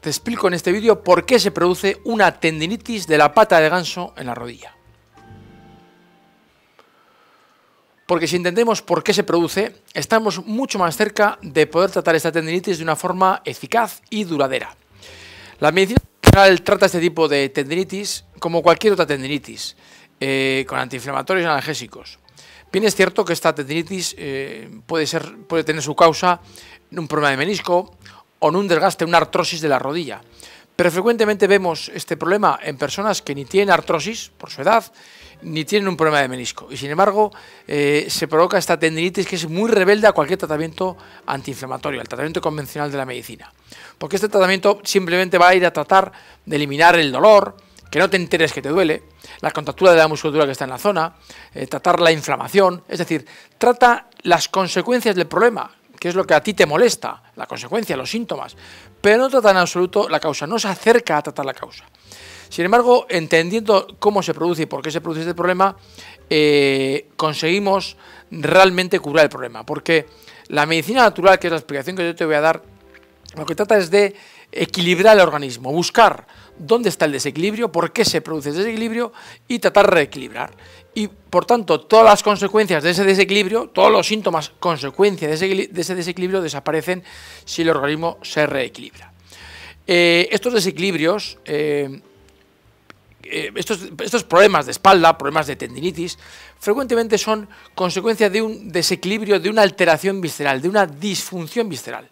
Te explico en este vídeo por qué se produce una tendinitis de la pata de ganso en la rodilla. Porque si entendemos por qué se produce, estamos mucho más cerca de poder tratar esta tendinitis de una forma eficaz y duradera. La medicina general trata este tipo de tendinitis como cualquier otra tendinitis, eh, con antiinflamatorios y analgésicos. Bien es cierto que esta tendinitis eh, puede, ser, puede tener su causa en un problema de menisco o en un desgaste, una artrosis de la rodilla. Pero frecuentemente vemos este problema en personas que ni tienen artrosis por su edad, ni tienen un problema de menisco. Y sin embargo, eh, se provoca esta tendinitis que es muy rebelde a cualquier tratamiento antiinflamatorio, al tratamiento convencional de la medicina. Porque este tratamiento simplemente va a ir a tratar de eliminar el dolor, que no te enteres que te duele, la contractura de la musculatura que está en la zona, eh, tratar la inflamación, es decir, trata las consecuencias del problema, qué es lo que a ti te molesta, la consecuencia, los síntomas, pero no trata en absoluto la causa, no se acerca a tratar la causa. Sin embargo, entendiendo cómo se produce y por qué se produce este problema, eh, conseguimos realmente curar el problema, porque la medicina natural, que es la explicación que yo te voy a dar, lo que trata es de equilibrar el organismo, buscar dónde está el desequilibrio, por qué se produce ese desequilibrio y tratar de reequilibrar. Y por tanto, todas las consecuencias de ese desequilibrio, todos los síntomas consecuencia de ese, desequilibrio desaparecen si el organismo se reequilibra. Eh, estos desequilibrios, eh, eh, estos problemas de espalda, problemas de tendinitis, frecuentemente son consecuencia de un desequilibrio, de una alteración visceral, de una disfunción visceral.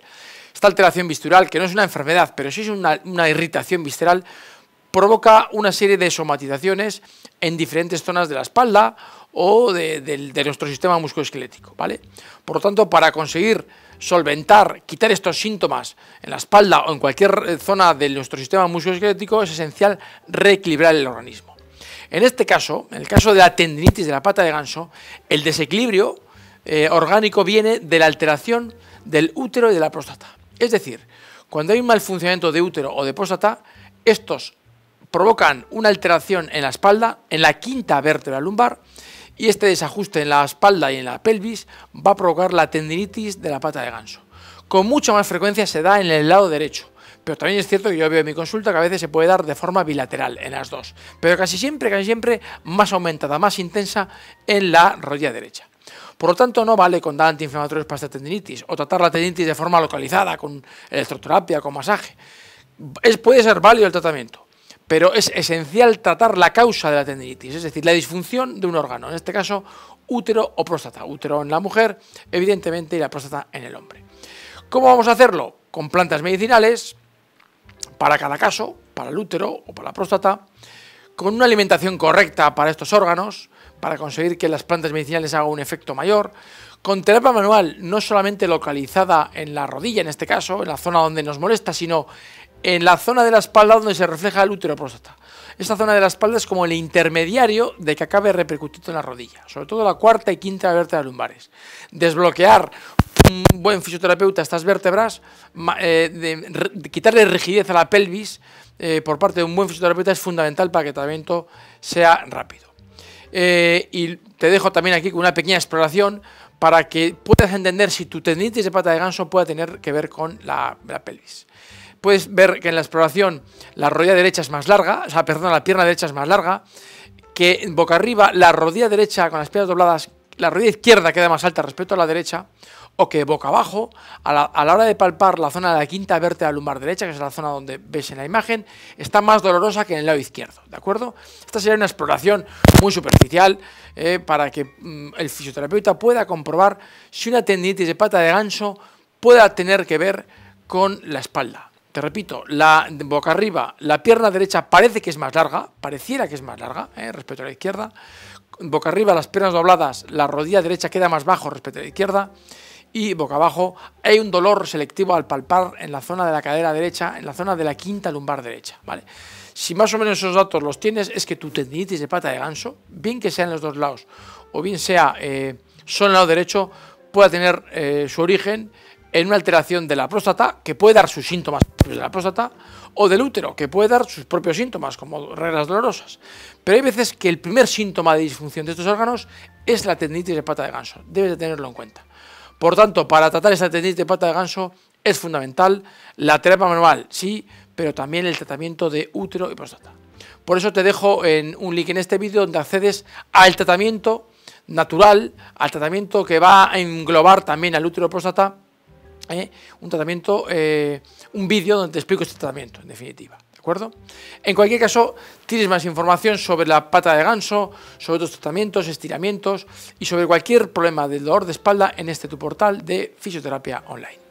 Esta alteración visceral, que no es una enfermedad, pero sí es una, irritación visceral, provoca una serie de somatizaciones en diferentes zonas de la espalda o de, nuestro sistema musculoesquelético, ¿vale? Por lo tanto, para conseguir solventar, quitar estos síntomas en la espalda o en cualquier eh, zona de nuestro sistema musculoesquelético es esencial reequilibrar el organismo. En este caso, en el caso de la tendinitis de la pata de ganso, el desequilibrio eh, orgánico viene de la alteración del útero y de la próstata. Es decir, cuando hay un mal funcionamiento de útero o de próstata, estos provocan una alteración en la espalda, en la quinta vértebra lumbar, y este desajuste en la espalda y en la pelvis va a provocar la tendinitis de la pata de ganso. Con mucha más frecuencia se da en el lado derecho, pero también es cierto que yo veo en mi consulta que a veces se puede dar de forma bilateral en las dos, pero casi siempre, casi siempre más aumentada, más intensa en la rodilla derecha. Por lo tanto, no vale con dar antiinflamatorios para esta tendinitis o tratar la tendinitis de forma localizada, con electroterapia, con masaje. puede ser válido el tratamiento, pero es esencial tratar la causa de la tendinitis, es decir, la disfunción de un órgano, en este caso útero o próstata. Útero en la mujer, evidentemente, y la próstata en el hombre. ¿Cómo vamos a hacerlo? Con plantas medicinales, para cada caso, para el útero o para la próstata, con una alimentación correcta para estos órganos, para conseguir que las plantas medicinales hagan un efecto mayor. Con terapia manual, no solamente localizada en la rodilla, en este caso, en la zona donde nos molesta, sino en la zona de la espalda donde se refleja el útero próstata. Esta zona de la espalda es como el intermediario de que acabe repercutiendo en la rodilla, sobre todo la cuarta y quinta vértebra lumbares. Desbloquear un buen fisioterapeuta estas vértebras, eh, de, quitarle rigidez a la pelvis eh, por parte de un buen fisioterapeuta es fundamental para que el tratamiento sea rápido. Eh, y te dejo también aquí con una pequeña exploración para que puedas entender si tu tendinitis de pata de ganso puede tener que ver con la, pelvis. Puedes ver que en la exploración la rodilla derecha es más larga, o sea, perdón, la pierna derecha es más larga, que boca arriba la rodilla derecha con las piernas dobladas, la rodilla izquierda queda más alta respecto a la derecha, o que boca abajo, a la, hora de palpar la zona de la quinta vértebra lumbar derecha, que es la zona donde ves en la imagen, está más dolorosa que en el lado izquierdo, ¿de acuerdo? Esta sería una exploración muy superficial eh, para que mm, el fisioterapeuta pueda comprobar si una tendinitis de pata de ganso pueda tener que ver con la espalda. Te repito, la boca arriba, la pierna derecha parece que es más larga, pareciera que es más larga eh, respecto a la izquierda. Boca arriba, las piernas dobladas, la rodilla derecha queda más bajo respecto a la izquierda y boca abajo, hay un dolor selectivo al palpar en la zona de la cadera derecha, en la zona de la quinta lumbar derecha, ¿vale? Si más o menos esos datos los tienes, es que tu tendinitis de pata de ganso, bien que sea en los dos lados o bien sea eh, solo en el lado derecho, pueda tener eh, su origen en una alteración de la próstata, que puede dar sus síntomas de la próstata, o del útero, que puede dar sus propios síntomas, como reglas dolorosas. Pero hay veces que el primer síntoma de disfunción de estos órganos es la tendinitis de pata de ganso. Debes de tenerlo en cuenta. Por tanto, para tratar esa tendinitis de pata de ganso es fundamental la terapia manual, sí, pero también el tratamiento de útero y próstata. Por eso te dejo en un link en este vídeo donde accedes al tratamiento natural, al tratamiento que va a englobar también al útero y próstata, ¿eh? un tratamiento, eh, un vídeo donde te explico este tratamiento, en definitiva. En cualquier caso, tienes más información sobre la pata de ganso, sobre otros tratamientos, estiramientos y sobre cualquier problema del dolor de espalda en este tu portal de fisioterapia online.